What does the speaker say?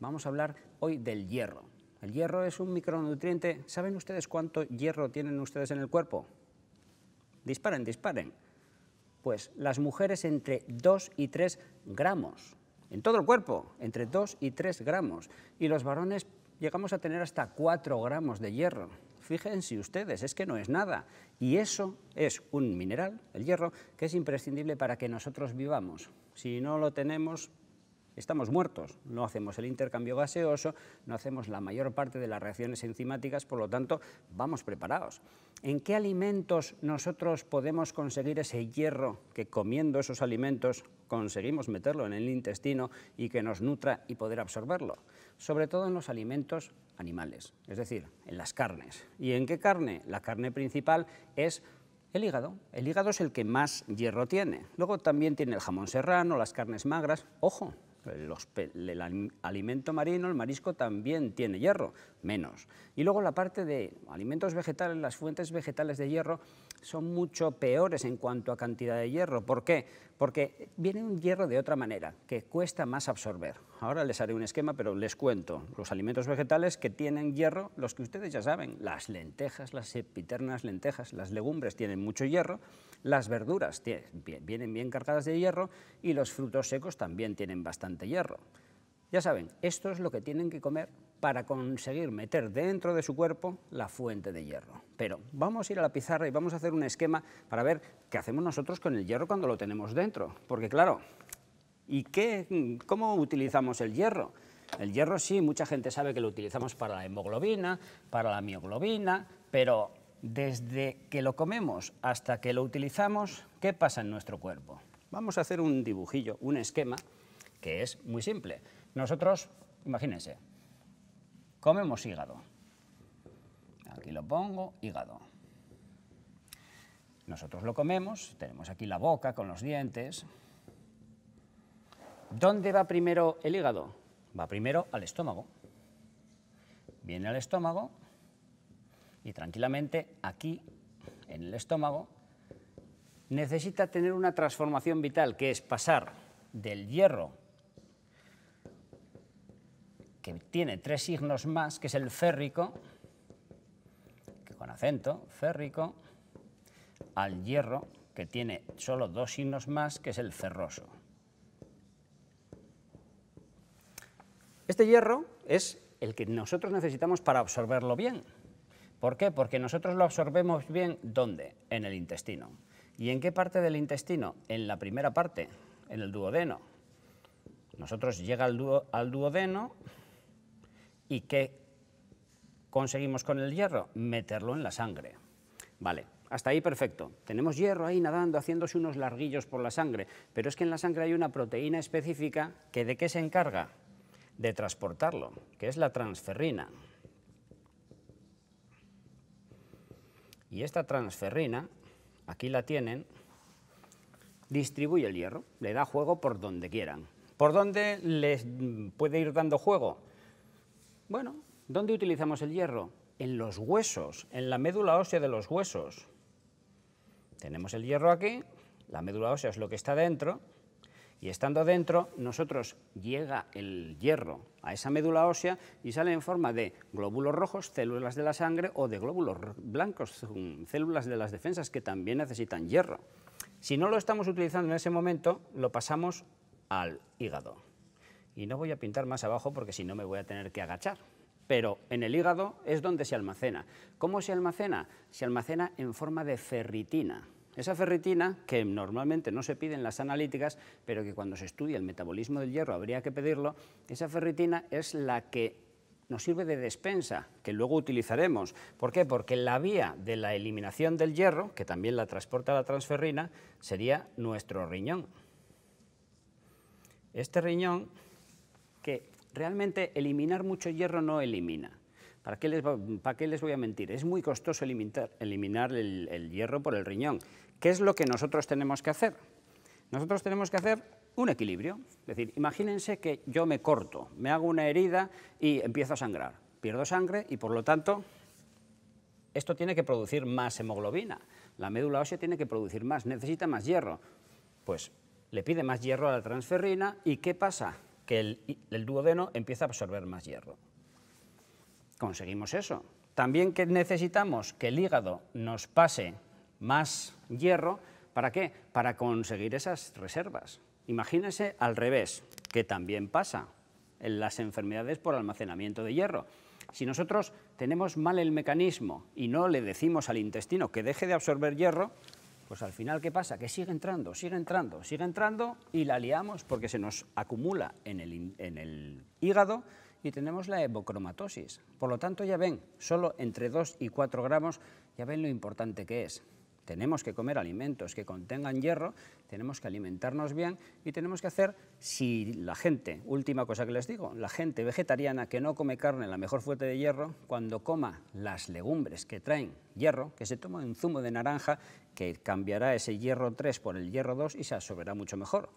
Vamos a hablar hoy del hierro. El hierro es un micronutriente. ¿Saben ustedes cuánto hierro tienen ustedes en el cuerpo? Disparen, disparen. Pues las mujeres entre 2 y 3 gramos. En todo el cuerpo, entre 2 y 3 gramos. Y los varones llegamos a tener hasta 4 gramos de hierro. Fíjense ustedes, es que no es nada. Y eso es un mineral, el hierro, que es imprescindible para que nosotros vivamos. Si no lo tenemos, estamos muertos. No hacemos el intercambio gaseoso, no hacemos la mayor parte de las reacciones enzimáticas, por lo tanto, vamos preparados. ¿En qué alimentos nosotros podemos conseguir ese hierro que comiendo esos alimentos conseguimos meterlo en el intestino y que nos nutra y poder absorberlo? Sobre todo en los alimentos animales, es decir, en las carnes. ¿Y en qué carne? La carne principal es el hígado. El hígado es el que más hierro tiene. Luego también tiene el jamón serrano, las carnes magras. Ojo, el alimento marino, el marisco, también tiene hierro, menos. Y luego la parte de alimentos vegetales, las fuentes vegetales de hierro, son mucho peores en cuanto a cantidad de hierro. ¿Por qué? Porque viene un hierro de otra manera, que cuesta más absorber. Ahora les haré un esquema, pero les cuento. Los alimentos vegetales que tienen hierro, los que ustedes ya saben, las lentejas, las epiternas lentejas, las legumbres tienen mucho hierro, las verduras vienen bien cargadas de hierro y los frutos secos también tienen bastante hierro. Ya saben, esto es lo que tienen que comer para conseguir meter dentro de su cuerpo la fuente de hierro. Pero vamos a ir a la pizarra y vamos a hacer un esquema para ver qué hacemos nosotros con el hierro cuando lo tenemos dentro. Porque claro, ¿y qué, cómo utilizamos el hierro? El hierro sí, mucha gente sabe que lo utilizamos para la hemoglobina, para la mioglobina, pero desde que lo comemos hasta que lo utilizamos, ¿qué pasa en nuestro cuerpo? Vamos a hacer un dibujillo, un esquema, que es muy simple. Nosotros, imagínense, Comemos hígado. Aquí lo pongo, hígado. Nosotros lo comemos, tenemos aquí la boca con los dientes. ¿Dónde va primero el hígado? Va primero al estómago. Viene al estómago y tranquilamente aquí, en el estómago, necesita tener una transformación vital, que es pasar del hierro que tiene tres signos más, que es el férrico, que con acento, férrico, al hierro, que tiene solo dos signos más, que es el ferroso. Este hierro es el que nosotros necesitamos para absorberlo bien. ¿Por qué? Porque nosotros lo absorbemos bien, ¿dónde? En el intestino. ¿Y en qué parte del intestino? En la primera parte, en el duodeno. Nosotros llega al, duodeno ¿Y qué conseguimos con el hierro? Meterlo en la sangre. Vale, hasta ahí perfecto. Tenemos hierro ahí nadando, haciéndose unos larguillos por la sangre, pero es que en la sangre hay una proteína específica que de qué se encarga? De transportarlo, que es la transferrina. Y esta transferrina, aquí la tienen, distribuye el hierro, le da juego por donde quieran. ¿Por dónde les puede ir dando juego? Bueno, ¿dónde utilizamos el hierro? En los huesos, en la médula ósea de los huesos. Tenemos el hierro aquí, la médula ósea es lo que está dentro, y estando dentro, nosotros llega el hierro a esa médula ósea y sale en forma de glóbulos rojos, células de la sangre o de glóbulos blancos, células de las defensas que también necesitan hierro. Si no lo estamos utilizando en ese momento, lo pasamos al hígado. Y no voy a pintar más abajo porque si no me voy a tener que agachar. Pero en el hígado es donde se almacena. ¿Cómo se almacena? Se almacena en forma de ferritina. Esa ferritina, que normalmente no se pide en las analíticas, pero que cuando se estudia el metabolismo del hierro habría que pedirlo, esa ferritina es la que nos sirve de despensa, que luego utilizaremos. ¿Por qué? Porque la vía de la eliminación del hierro, que también la transporta la transferrina, sería nuestro riñón. Este riñón que realmente eliminar mucho hierro no elimina. ¿Para qué, les, ¿Para qué les voy a mentir? Es muy costoso eliminar, eliminar el, el hierro por el riñón. ¿Qué es lo que nosotros tenemos que hacer? Nosotros tenemos que hacer un equilibrio. Es decir, imagínense que yo me corto, me hago una herida y empiezo a sangrar. Pierdo sangre y por lo tanto esto tiene que producir más hemoglobina. La médula ósea tiene que producir más, necesita más hierro. Pues le pide más hierro a la transferrina y ¿qué pasa? que el, duodeno empieza a absorber más hierro. Conseguimos eso. También que necesitamos que el hígado nos pase más hierro, ¿para qué? Para conseguir esas reservas. Imagínense al revés, que también pasa en las enfermedades por almacenamiento de hierro. Si nosotros tenemos mal el mecanismo y no le decimos al intestino que deje de absorber hierro, pues al final, ¿qué pasa? Que sigue entrando, sigue entrando, sigue entrando y la liamos porque se nos acumula en el, hígado y tenemos la hemocromatosis. Por lo tanto, ya ven, solo entre 2 y 4 gramos, ya ven lo importante que es tenemos que comer alimentos que contengan hierro, tenemos que alimentarnos bien y tenemos que hacer, si la gente, última cosa que les digo, la gente vegetariana que no come carne, la mejor fuente de hierro, cuando coma las legumbres que traen hierro, que se toma un zumo de naranja, que cambiará ese hierro 3 por el hierro 2 y se absorberá mucho mejor.